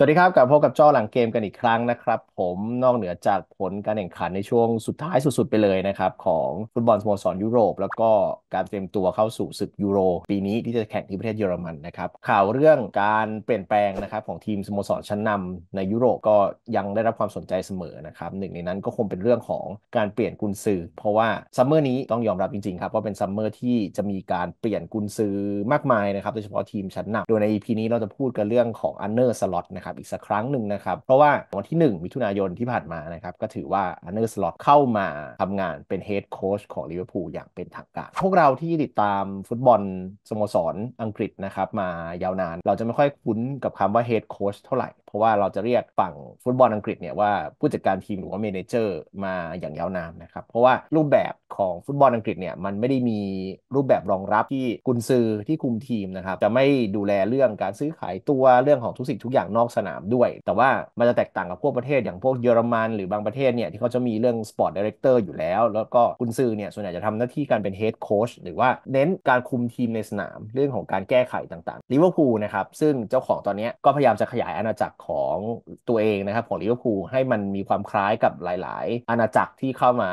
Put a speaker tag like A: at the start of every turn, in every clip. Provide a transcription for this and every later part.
A: สวัสดีครับกลับพบกับจ้อหลังเกมกันอีกครั้งนะครับผมนอกเหนือจากผลการแข่งขันในช่วงสุดท้ายสุดๆไปเลยนะครับของฟุตบอลสโมสรยุโรป แล้วก็การเตรียมตัวเข้าสู่ศึกยูโรปีนี้ที่จะแข่งที่ประเทศเยอรมันนะครับข่าวเรื่องการเปลี่ยนแปลงนะครับของทีมสโมสรชั้นนำ ในยุโรปก็ยังได้รับความสนใจเสมอนะครับหนึ่งในนั้นก็คงเป็นเรื่องของการเปลี่ยนกุนซือเพราะว่าซัมเมอร์นี้ต้องยอมรับจริงๆครับว่าเป็นซัมเมอร์ที่จะมีการเปลี่ยนกุนซือมากมายนะครับโดยเฉพาะทีมชั้นนำโดยใน EP นี้เราจะพูดกันเรื่องของอันเนอร์สล็อตนะครับครับอีกสักครั้งหนึ่งนะครับ เพราะว่าวันที่1มิถุนายนที่ผ่านมานะครับ ก็ถือว่าอันเนอร์สล็อตเข้ามาทำงานเป็นเฮดโค้ชของลิเวอร์พูลอย่างเป็นทางการ พวกเราที่ติดตามฟุตบอลสโมสรอังกฤษนะครับมายาวนาน เราจะไม่ค่อยคุ้นกับคำว่าเฮดโค้ชเท่าไหร่เพราะว่าเราจะเรียกฝั่งฟุตบอลอังกฤษเนี่ยว่าผู้จัดการทีมหรือว่าเมนเจอร์มาอย่างยาวนานนะครับเพราะว่ารูปแบบของฟุตบอลอังกฤษเนี่ยมันไม่ได้มีรูปแบบรองรับที่กุนซือที่คุมทีมนะครับจะไม่ดูแลเรื่องการซื้อขายตัวเรื่องของทุกสิ่งทุกอย่างนอกสนามด้วย แต่ว่ามันจะแตกต่างกับพวกประเทศ อย่างพวกเยอรมันหรือบางประเทศเนี่ยที่เขาจะมีเรื่องสปอร์ตดีเรคเตอร์อยู่แล้ว แล้วก็กุนซือเนี่ยส่วนใหญ่จะทำหน้าที่การเป็นเฮดโค้ชหรือว่าเน้นการคุมทีมในสนามเรื่องของการแก้ไขต่างๆลิเวอร์พูลนะครับซึ่งเจ้าของตอนนี้ก็พยายามจะขยายอาณาจักรของตัวเองนะครับ ของลิเวอร์พูลให้มันมีความคล้ายกับหลาย ๆ อาณาจักรที่เข้ามา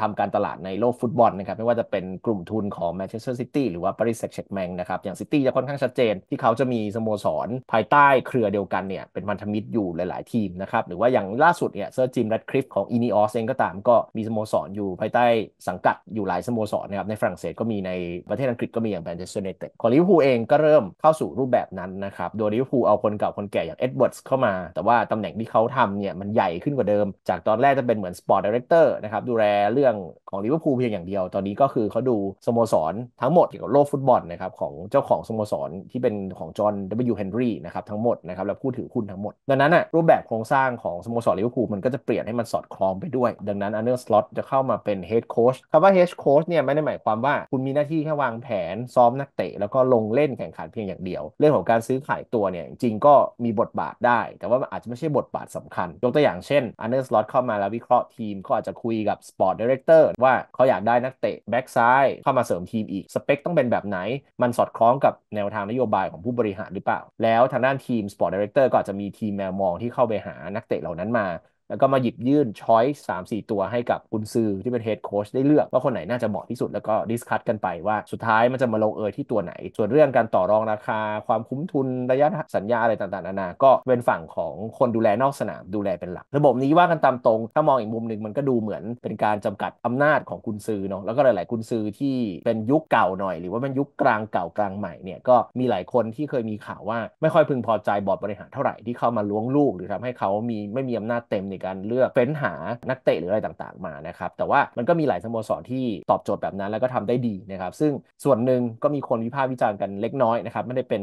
A: ทำการตลาดในโลกฟุตบอลนะครับ ไม่ว่าจะเป็นกลุ่มทุนของแมนเชสเตอร์ซิตี้หรือว่าปารีสแซกตแชรแมงนะครับ อย่างซิตี้จะค่อนข้างชัดเจนที่เขาจะมีสโมสรภายใต้เครือเดียวกันเนี่ย เป็นพันธมิตรอยู่หลายๆทีมนะครับ หรือว่าอย่างล่าสุดเนี่ยเซอร์จิมแรดคริฟของอินิออสเองก็ตามก็มีสโมสรอยู่ภายใต้สังกัดอยู่หลายสโมสรนะครับในฝรั่งเศสก็มีในประเทศอังกฤษก็มีอย่างแมนเชสเตอร์ยนต็ของลิเวอร์พูลเองก็เริ่มเข้าสู่รูปแบบนั้นนะครับโดยลิเวอร์พูลเอาคนเก่าคนแก่อย่างเอ็ดเวิร์ดเข้ามา แต่ว่าตำแหน่งที่เขาทำเนี่ยมันใหญ่ขึ้นกว่าเดิม จากตอนแรกจะเป็นเหมือนสปอร์ตดีเรคเตอร์นะครับ ดูแลเรื่องของลิเวอร์พูลเพียงอย่างเดียวตอนนี้ก็คือเขาดูสโมสรทั้งหมดเกี่ยวกับโลกฟุตบอล นะครับ ของเจ้าของสโมสรที่เป็นของจอห์น W. ฮนรี่นะครับ ทั้งหมดนะครับและผู้ถือหุ้นทั้งหมด ดังนั้นอ่ะรูปแบบโครงสร้างของสโมสรลิเวอร์พูลมันก็จะเปลี่ยนให้มันสอดคล้องไปด้วย ดังนั้นอันเนอร์สล็อตจะเข้ามาเป็นเฮดโค้ชคำว่าเฮดโค้ชเนี่ยไม่ได้หมายความว่าคุณมีหน้าที่แค่วางแผนซ้อมนักเตะแล้วก็ลงเล่นแข่งขันเพียงอย่างเดียว เรื่องของการซื้อขายตัวเนี่ยจริงก็มีบทบาทได้แต่ว่ามันอาจจะไม่ใช่บทบาทสำคัญ ยกตัวอย่างเช่น อันเดอร์สล็อตเข้ามาแล้ววิเคราะห์ทีมเขาอาจจะคุยกับสปอร์ตดีเรคเตอร์ว่าเขาอยากได้นักเตะแบ็กซ้ายเข้ามาเสริมทีมอีก สเปคต้องเป็นแบบไหน มันสอดคล้องกับแนวทางนโยบายของผู้บริหารหรือเปล่า แล้วทางด้านทีมสปอร์ตดีเรคเตอร์ก็อาจจะมีทีมแมวมองที่เข้าไปหานักเตะเหล่านั้นมาแล้วก็มาหยิบยื่นช้อยสามสี่ตัวให้กับคุณซื้อที่เป็นเฮดโค้ชได้เลือกว่าคนไหนน่าจะเหมาะที่สุดแล้วก็ดิสคัตกันไปว่าสุดท้ายมันจะมาลงเอยที่ตัวไหน ส่วนเรื่องการต่อรองราคาความคุ้มทุนระยะสัญญาอะไรต่างๆนานาก็เป็นฝั่งของคนดูแลนอกสนามดูแลเป็นหลัก ระบบนี้ว่ากันตามตรง ถ้ามองอีกมุมหนึ่งมันก็ดูเหมือนเป็นการจำกัดอำนาจของคุณซื้อเนาะแล้วก็หลายๆ คุณซื้อที่เป็นยุคเก่าหน่อย หรือว่าเป็นยุคกลางเก่ากลางใหม่เนี่ยก็มีหลายคนที่เคยมีข่าวว่า ไม่ค่อยพึงพอใจบอร์ดบริหารเท่าไหร่ที่เข้ามาล้วงลูกหรือทำให้เขามีไม่มีอำนาจเต็มในในการเลือกเฟ้นหานักเตะหรืออะไรต่างๆ มานะครับแต่ว่ามันก็มีหลายสโมสรที่ตอบโจทย์แบบนั้นแล้วก็ทำได้ดีนะครับซึ่งส่วนหนึ่งก็มีคนวิพากษ์วิจารณ์กันเล็กน้อยนะครับไม่ได้เป็น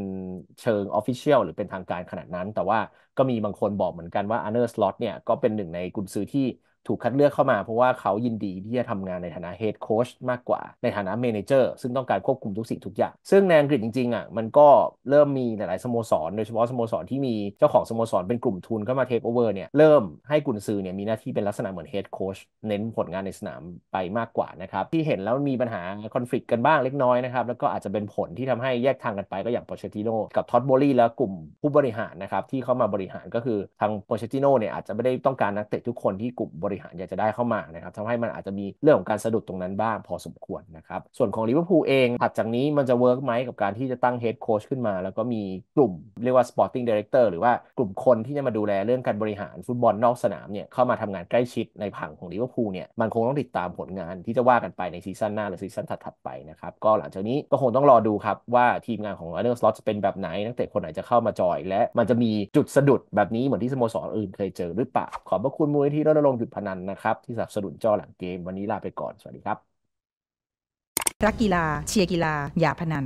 A: เชิงออฟฟิเชียลหรือเป็นทางการขนาดนั้น แต่ว่าก็มีบางคนบอกเหมือนกันว่าอันเนอร์สล็อตเนี่ยก็เป็นหนึ่งในกุญซื้อที่ถูกคัดเลือกเข้ามาเพราะว่าเขายินดีที่จะทำงานในฐานะเฮดโค้ชมากกว่า ในฐานะเมนเจอร์ซึ่งต้องการควบคุมทุกสิ่งทุกอย่าง ซึ่งในอังกฤษจริงๆอ่ะมันก็เริ่มมีหลายๆสโมสร โดยเฉพาะสโมสรที่มีเจ้าของสโมสรเป็นกลุ่มทุนเข้ามาเทคโอเวอร์เนี่ยเริ่มให้กุนซือเนี่ยมีหน้าที่เป็นลักษณะเหมือนเฮดโค้ชเน้นผลงานในสนามไปมากกว่านะครับที่เห็นแล้วมีปัญหาคอนฟ l i c t กันบ้างเล็กน้อยนะครับแล้วก็อาจจะเป็นผลที่ทำให้แยกทางกันไปก็อย่างโปรเชติโนกับท็อตโบลี่แล้วกลุ่มผู้บริหารนะครับที่เข้ามาบริหารก็คือทางโปรเชติโนเนี่ยอาจจะไม่ได้ต้องการนักเตะทุกคนที่กลุ่มบริริหารอยากจะได้เข้ามานะครับทำให้มันอาจจะมีเรื่องของการสะดุดตรงนั้นบ้างพอสมควรนะครับ ส่วนของลิเวอร์พูลเองถัดจากนี้มันจะเวิร์กไหมกับการที่จะตั้งเฮดโค้ชขึ้นมา แล้วก็มีกลุ่มเรียกว่าสป s p ติ้งดีเร r เตอร์หรือว่ากลุ่มคนที่จะมาดูแลเรื่องการบริหารฟุตบอลนอกสนามเนี่ยเข้ามาทำงานใกล้ชิดในผังของลิเวอร์พูลเนี่ย มันคงต้องติดตามผลงานที่จะว่ากันไปในซีซั่นหน้าหรือซีซั่นถัดๆไปนะครับก็หลังจากนี้ก็คงต้องรอดูครับว่าทีมงานของอาร์เนอร์สล็อตจะเป็นแบบไหน นักเตะคนไหนจะเข้ามาจอยและมันจะมีจุดสะดุดแบบนี้เหมือนที่สโมสรอื่นเคยเจอหรือเปล่าขอบพระคุณมูลนิธิรณรงค์จุดพันันนะครับที่สนับสนุนจอหลังเกมวันนี้ลาไปก่อนสวัสดีครับ รักกีฬา เชียร์กีฬาอย่าพนัน